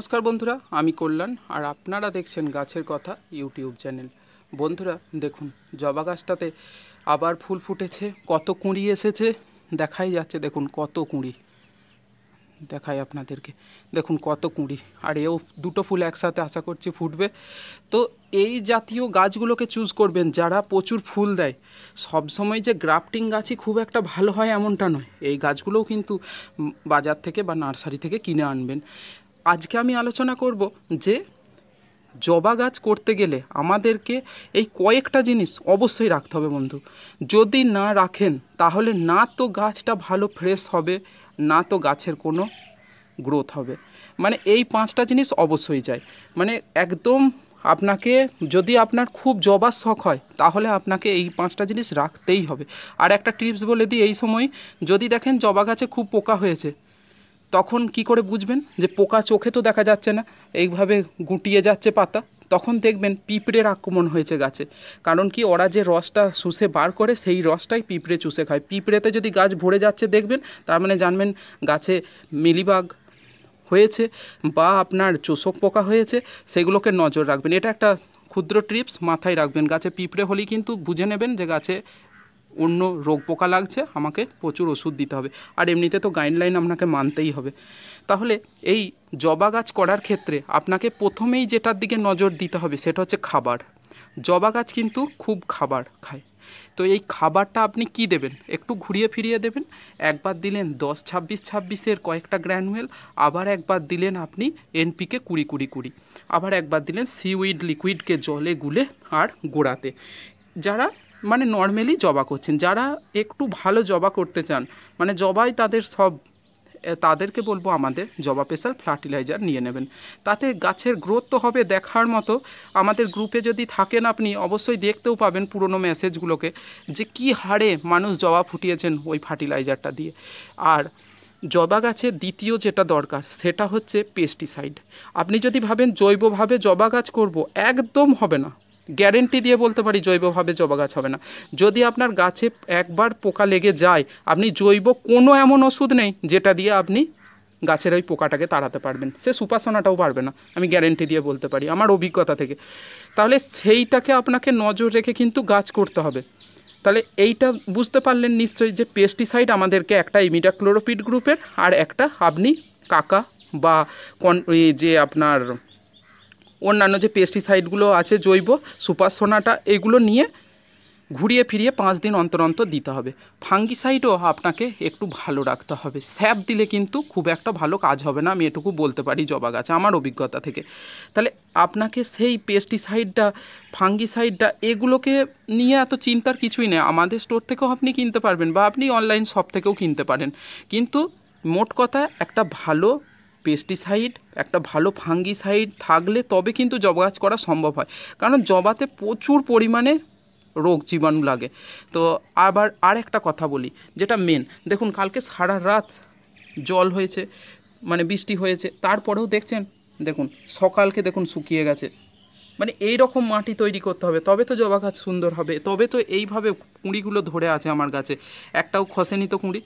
নমস্কার বন্ধুরা আমি কল্যাণ আর আপনারা দেখছেন গাছের কথা ইউটিউব চ্যানেল বন্ধুরা দেখুন জবা গাছটাতে আবার ফুল ফুটেছে কত কুঁড়ি এসেছে দেখাই যাচ্ছে দেখুন কত কুঁড়ি দেখাই আপনাদেরকে দেখুন কত কুঁড়ি আর এও দুটো ফুল একসাথে আশা করছি ফুটবে তো এই জাতীয় গাছগুলোকে চুজ করবেন যারা প্রচুর ফুল দেয় সবসময় যে গ্রাফটিং গাছই খুব একটা ভালো হয় এমনটা নয় এই গাছগুলোও কিন্তু বাজার থেকে বা নার্সারি থেকে কিনে আনবেন আজকে আমি আলোচনা করব যে জবা গাছ করতে গেলে আমাদেরকে এই কয়েকটা জিনিস অবশ্যই রাখতে হবে বন্ধু যদি না রাখেন তাহলে না তো গাছটা ভালো ফ্রেশ হবে না তো গাছের কোনো গ্রোথ হবে মানে এই পাঁচটা জিনিস অবশ্যই যায় মানে একদম আপনাকে যদি আপনার খুব জবার শখ হয় তাহলে আপনাকে এই পাঁচটা জিনিস রাখতেই হবে আর একটা টিপস বলে দিই এই সময় যদি দেখেন জবা গাছে খুব পোকা হয়েছে তখন কি করে বুঝবেন যে পোকা চোখে তো দেখা যাচ্ছে না এইভাবে গুটিয়ে যাচ্ছে পাতা তখন দেখবেন পিঁপড়ের আক্রমণ হয়েছে গাছে কারণ কি ওরা যে রসটা শুষে বার করে সেই রসটাই পিঁপড়ে চুষে খায় পিঁপড়েতে যদি গাছ ভরে যাচ্ছে দেখবেন তার মানে জানবেন গাছে মিলিবাগ হয়েছে বা আপনার চোষক পোকা হয়েছে সেগুলোকে নজর রাখবেন এটা একটা ক্ষুদ্র ট্রিপস মাথায় রাখবেন গাছে পিঁপড়ে হলেই কিন্তু বুঝে নেবেন যে গাছে অন্য রোগ পোকা লাগছে আমাকে প্রচুর ওষুধ দিতে হবে আর এমনিতে তো গাইডলাইন আপনাকে মানতেই হবে তাহলে এই জবা গাছ করার ক্ষেত্রে আপনাকে প্রথমেই যেটার দিকে নজর দিতে হবে সেটা হচ্ছে খাবার জবা গাছ কিন্তু খুব খাবার খায় তো এই খাবারটা আপনি কি দেবেন একটু ঘুরিয়ে ফিরিয়ে দেবেন একবার দিলেন দশ ছাব্বিশ ছাব্বিশের কয়েকটা গ্র্যানুয়েল আবার একবার দিলেন আপনি এনপিকে কুড়ি কুড়ি কুড়ি আবার একবার দিলেন সিউইড লিকুইডকে জলে গুলে আর গোড়াতে যারা মানে নর্মালি জবা করছেন যারা একটু ভালো জবা করতে চান মানে জবাই তাদের সব তাদেরকে বলবো আমাদের জবা পেশাল ফার্টিলাইজার নিয়ে নেবেন তাতে গাছের গ্রোথ তো হবে দেখার মতো আমাদের গ্রুপে যদি থাকেন আপনি অবশ্যই দেখতেও পাবেন পুরনো মেসেজগুলোকে যে কি হারে মানুষ জবা ফুটিয়েছেন ওই ফার্টিলাইজারটা দিয়ে আর জবা গাছের দ্বিতীয় যেটা দরকার সেটা হচ্ছে পেস্টিসাইড আপনি যদি ভাবেন জৈবভাবে জবা গাছ করব একদম হবে না গ্যারেন্টি দিয়ে বলতে পারি জৈবভাবে জবা গাছ হবে না যদি আপনার গাছে একবার পোকা লেগে যায় আপনি জৈব কোনো এমন ওষুধ নেই যেটা দিয়ে আপনি গাছের ওই পোকাটাকে তাড়াতে পারবেন সে সুপাসনাটাও পারবে না আমি গ্যারেন্টি দিয়ে বলতে পারি আমার অভিজ্ঞতা থেকে তাহলে সেইটাকে আপনাকে নজর রেখে কিন্তু গাছ করতে হবে তাহলে এইটা বুঝতে পারলেন নিশ্চয়ই যে পেস্টিসাইড আমাদেরকে একটা ইমিডাক্লোরোপিড গ্রুপের আর একটা আপনি কাকা বা কন যে আপনার অন্যান্য যে পেস্টিসাইডগুলো আছে জৈব সুপার সোনাটা এগুলো নিয়ে ঘুরিয়ে ফিরিয়ে পাঁচ দিন অন্তর অন্তর দিতে হবে ফাঙ্গিসাইডও আপনাকে একটু ভালো রাখতে হবে স্যাপ দিলে কিন্তু খুব একটা ভালো কাজ হবে না আমি এটুকু বলতে পারি জবা গাছ আমার অভিজ্ঞতা থেকে তাহলে আপনাকে সেই পেস্টিসাইডটা ফাঙ্গিসাইডটা এগুলোকে নিয়ে এত চিন্তার কিছুই নেই আমাদের স্টোর থেকেও আপনি কিনতে পারবেন বা আপনি অনলাইন শপ থেকেও কিনতে পারেন কিন্তু মোট কথা একটা ভালো পেস্টিসাইড একটা ভালো ফাঙ্গিসাইড থাকলে তবে কিন্তু জবা গাছ করা সম্ভব হয় কারণ জবাতে প্রচুর পরিমাণে রোগ জীবাণু লাগে তো আবার আর একটা কথা বলি যেটা মেন দেখুন কালকে সারা রাত জল হয়েছে মানে বৃষ্টি হয়েছে তারপরেও দেখছেন দেখুন সকালকে দেখুন শুকিয়ে গেছে মানে এই রকম মাটি তৈরি করতে হবে তবে তো জবা গাছ সুন্দর হবে তবে তো এইভাবে কুঁড়িগুলো ধরে আছে আমার গাছে একটাও খসেনি তো কুঁড়ি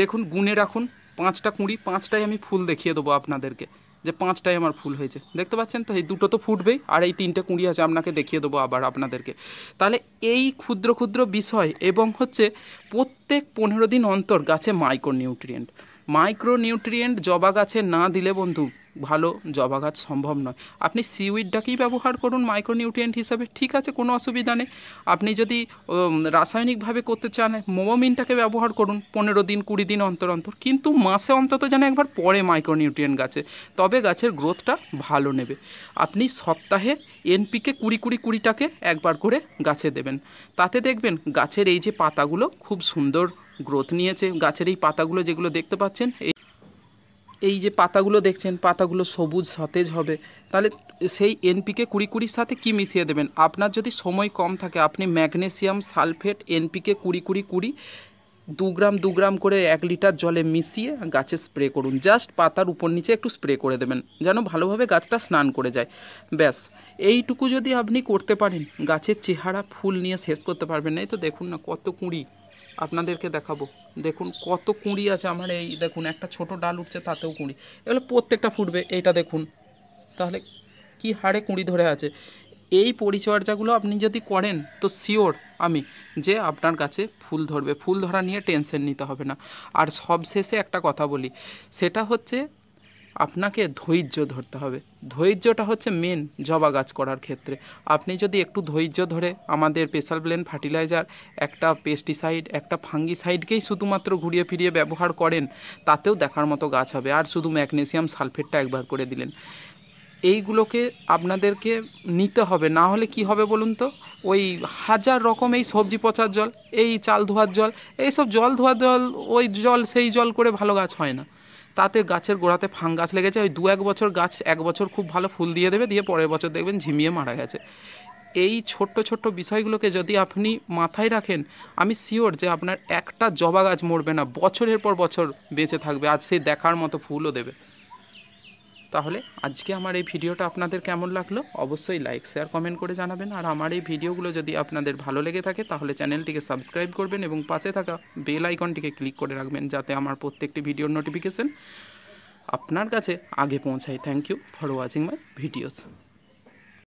দেখুন গুনে রাখুন পাঁচটা কুঁড়ি পাঁচটাই আমি ফুল দেখিয়ে দেবো আপনাদেরকে যে পাঁচটাই আমার ফুল হয়েছে দেখতে পাচ্ছেন তো এই দুটো তো ফুটবেই আর এই তিনটে কুঁড়ি আছে আপনাকে দেখিয়ে দেবো আবার আপনাদেরকে তাহলে এই ক্ষুদ্র ক্ষুদ্র বিষয় এবং হচ্ছে প্রত্যেক পনেরো দিন অন্তর গাছে মাইক্রো নিউট্রিয়েন্ট মাইক্রো নিউট্রিয়েন্ট জবা গাছে না দিলে বন্ধু ভালো জবা গাছ সম্ভব নয় আপনি সিউইডটাকেই ব্যবহার করুন মাইক্রোনিউট্রিয়েন্ট হিসাবে ঠিক আছে কোনো অসুবিধা নেই আপনি যদি রাসায়নিকভাবে করতে চান মোমোমিনটাকে ব্যবহার করুন পনেরো দিন কুড়ি দিন অন্তর অন্তর কিন্তু মাসে অন্তত যেন একবার পরে মাইক্রোনিউট্রিয়েন্ট গাছে তবে গাছের গ্রোথটা ভালো নেবে আপনি সপ্তাহে এনপিকে কুড়ি কুড়ি কুড়িটাকে একবার করে গাছে দেবেন তাতে দেখবেন গাছের এই যে পাতাগুলো খুব সুন্দর গ্রোথ নিয়েছে গাছের এই পাতাগুলো যেগুলো দেখতে পাচ্ছেন এই এই যে পাতাগুলো দেখছেন পাতাগুলো সবুজ সতেজ হবে তাহলে সেই এনপিকে কুড়ি কুড়ির সাথে কি মিশিয়ে দেবেন আপনার যদি সময় কম থাকে আপনি ম্যাগনেসিয়াম সালফেট এনপিকে কুড়ি কুড়ি কুড়ি দু গ্রাম দু গ্রাম করে এক লিটার জলে মিশিয়ে গাছে স্প্রে করুন জাস্ট পাতার উপর নিচে একটু স্প্রে করে দেবেন যেন ভালোভাবে গাছটা স্নান করে যায় ব্যাস এইটুকু যদি আপনি করতে পারেন গাছের চেহারা ফুল নিয়ে শেষ করতে পারবেন এই তো দেখুন না কত কুঁড়ি আপনাদেরকে দেখাবো দেখুন কত কুঁড়ি আছে আমার এই দেখুন একটা ছোট ডাল উঠছে তাতেও কুঁড়ি এগুলো প্রত্যেকটা ফুটবে এইটা দেখুন তাহলে কি হারে কুঁড়ি ধরে আছে এই পরিচর্যাগুলো আপনি যদি করেন তো শিওর আমি যে আপনার কাছে ফুল ধরবে ফুল ধরা নিয়ে টেনশন নিতে হবে না আর সবশেষে একটা কথা বলি সেটা হচ্ছে আপনাকে ধৈর্য ধরতে হবে ধৈর্যটা হচ্ছে মেন জবা গাছ করার ক্ষেত্রে আপনি যদি একটু ধৈর্য ধরে আমাদের স্পেশাল ব্লেন ফার্টিলাইজার একটা পেস্টিসাইড একটা ফাঙ্গিসাইডকেই শুধুমাত্র ঘুরিয়ে ফিরিয়ে ব্যবহার করেন তাতেও দেখার মতো গাছ হবে আর শুধু ম্যাগনেসিয়াম সালফেটটা একবার করে দিলেন এইগুলোকে আপনাদেরকে নিতে হবে না হলে কি হবে বলুন তো ওই হাজার রকম এই সবজি পচার জল এই চাল ধোয়ার জল এইসব জল ধোয়ার জল ওই জল সেই জল করে ভালো গাছ হয় না তাতে গাছের গোড়াতে ফাঙ্গাস লেগেছে ওই দু এক বছর গাছ এক বছর খুব ভালো ফুল দিয়ে দেবে দিয়ে পরের বছর দেখবেন ঝিমিয়ে মারা গেছে এই ছোট্ট ছোট্ট বিষয়গুলোকে যদি আপনি মাথায় রাখেন আমি শিওর যে আপনার একটা জবা গাছ মরবে না বছরের পর বছর বেঁচে থাকবে আর সে দেখার মতো ফুলও দেবে তাহলে আজকে আমার এই ভিডিওটা আপনাদের কেমন লাগলো অবশ্যই লাইক শেয়ার কমেন্ট করে জানাবেন আর আমার এই ভিডিওগুলো যদি আপনাদের ভালো লেগে থাকে তাহলে চ্যানেলটিকে সাবস্ক্রাইব করবেন এবং পাশে থাকা বেল আইকনটিকে ক্লিক করে রাখবেন যাতে আমার প্রত্যেকটি ভিডিওর নোটিফিকেশান আপনার কাছে আগে পৌঁছায় thank you for watching my videos